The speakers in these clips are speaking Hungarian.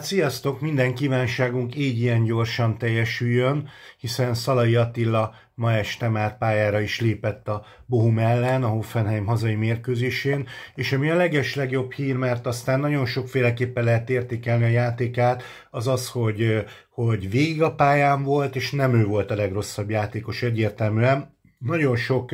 Hát sziasztok! Minden kívánságunk így ilyen gyorsan teljesüljön, hiszen Szalai Attila ma este már pályára is lépett a Bohum ellen, a Hoffenheim hazai mérkőzésén, és ami a leges legjobb hír, mert aztán nagyon sokféleképpen lehet értékelni a játékát, az az, hogy, hogy végig a pályán volt, és nem ő volt a legrosszabb játékos egyértelműen, nagyon sok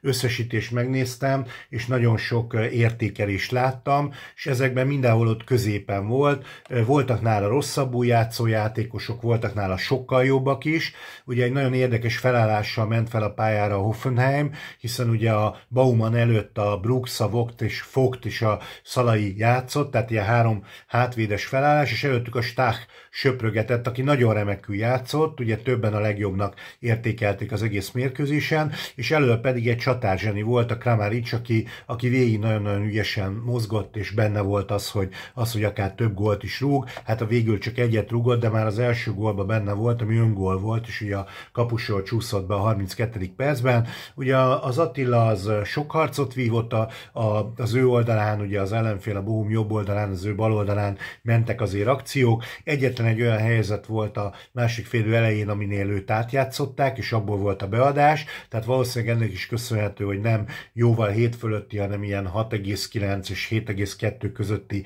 összesítést megnéztem, és nagyon sok értékelést láttam, és ezekben mindenhol ott középen volt. Voltak nála rosszabbul játszó játékosok, voltak nála sokkal jobbak is. Ugye egy nagyon érdekes felállással ment fel a pályára a Hoffenheim, hiszen ugye a Bauman előtt a Brooks, a Vogt és Fogt és a Szalai játszott, tehát ilyen három hátvédes felállás, és előttük a Stach söprögetett, aki nagyon remekül játszott, ugye többen a legjobbnak értékelték az egész mérkőzésen, és elő pedig egy csatárzseni volt a Kramaric, aki, aki végig nagyon-nagyon ügyesen mozgott, és benne volt az, hogy, az, hogy akár több gólt is rúg, hát a végül csak egyet rúgott, de már az első gólban benne volt, ami öngól volt, és ugye a kapusról csúszott be a 32. percben. Ugye az Attila az sok harcot vívott a, a, az ő oldalán, ugye az ellenfél a Bohum jobb oldalán, az ő bal oldalán mentek azért akciók. Egyetlen egy olyan helyzet volt a másik félő elején, aminél őt átjátszották, és abból volt a beadás, tehát tehát valószínűleg ennek is köszönhető, hogy nem jóval 7 fölötti, hanem ilyen 6,9 és 7,2 közötti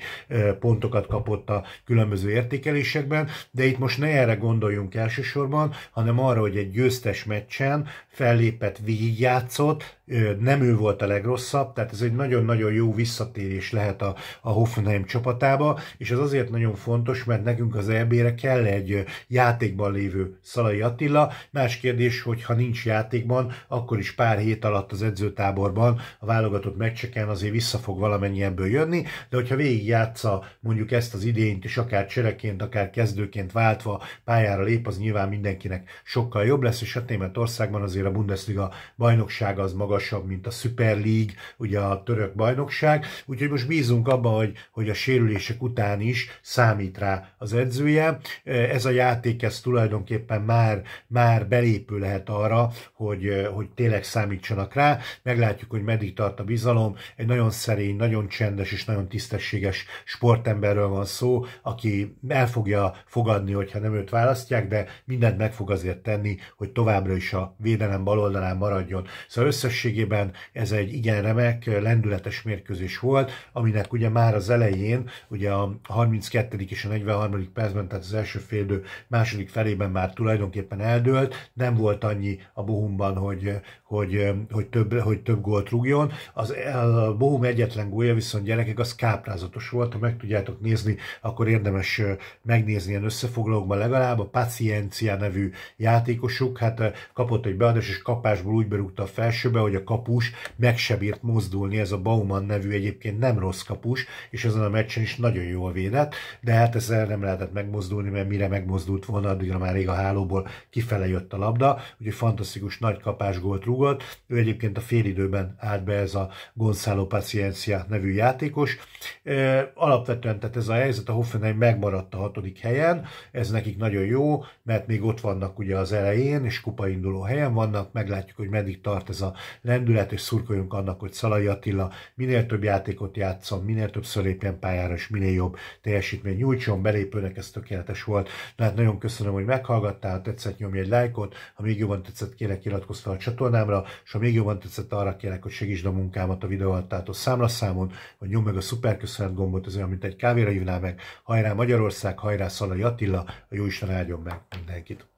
pontokat kapott a különböző értékelésekben, de itt most ne erre gondoljunk elsősorban, hanem arra, hogy egy győztes meccsen fellépett, végigjátszott, nem ő volt a legrosszabb, tehát ez egy nagyon-nagyon jó visszatérés lehet a, a Hoffenheim csapatába, és ez azért nagyon fontos, mert nekünk az EB-re kell egy játékban lévő Szalai Attila. Más kérdés, hogy ha nincs játékban, akkor is pár hét alatt az edzőtáborban a válogatott meccseken azért vissza fog valamennyi ebből jönni, de hogyha végigjátsza mondjuk ezt az idényt, és akár csereként, akár kezdőként váltva pályára lép, az nyilván mindenkinek sokkal jobb lesz, és a hát Németországban azért a Bundesliga bajnoksága az maga magasabb, mint a Super League, ugye a török bajnokság, úgyhogy most bízunk abban, hogy, hogy a sérülések után is számít rá az edzője. Ez a játék, ez tulajdonképpen már, már belépő lehet arra, hogy, hogy tényleg számítsanak rá. Meglátjuk, hogy meddig tart a bizalom. Egy nagyon szerény, nagyon csendes és nagyon tisztességes sportemberről van szó, aki el fogja fogadni, hogyha nem őt választják, de mindent meg fog azért tenni, hogy továbbra is a védelem baloldalán maradjon. Szóval összes összességében ez egy igen remek, lendületes mérkőzés volt, aminek ugye már az elején, ugye a 32. és a 43. percben, tehát az első félidő második felében már tulajdonképpen eldőlt, nem volt annyi a Bohumban, hogy, hogy, hogy, több, hogy több gólt rúgjon. Az, a Bohum egyetlen gólya viszont gyerekek, az káprázatos volt, ha meg tudjátok nézni, akkor érdemes megnézni ilyen összefoglalókban legalább. A Paciencia nevű játékosuk, hát kapott egy beadás, és kapásból úgy berúgta a felsőbe, hogy hogy a kapus meg se bírt mozdulni, ez a Bauman nevű egyébként nem rossz kapus, és ezen a meccsen is nagyon jól védett, de hát ezzel nem lehetett megmozdulni, mert mire megmozdult volna, addigra már rég a hálóból kifele jött a labda, úgyhogy fantasztikus nagy kapás gólt rúgott, ő egyébként a félidőben állt be ez a Gonzalo Paciencia nevű játékos. Alapvetően tehát ez a helyzet, a Hoffenheim megmaradt a hatodik helyen, ez nekik nagyon jó, mert még ott vannak ugye az elején, és kupainduló helyen vannak, meglátjuk, hogy meddig tart ez a lendület, és szurkoljunk annak, hogy Szalai Attila minél több játékot játszon, minél többször lépjen pályára, és minél jobb teljesítmény nyújtson, belépőnek ez tökéletes volt. Na hát nagyon köszönöm, hogy meghallgattál, ha tetszett nyomj egy lájkot, ha még jobban tetszett, kérek iratkozz fel a csatornámra, és ha még jobban tetszett, arra kérek, hogy segítsd a munkámat a videó alatt, számlaszámon, vagy nyomd meg a szuperköszönet gombot, ez olyan, mint egy kávéra hívnál meg. Hajrá Magyarország, hajrá Szalai Attila, a Isten áldjon meg mindenkit!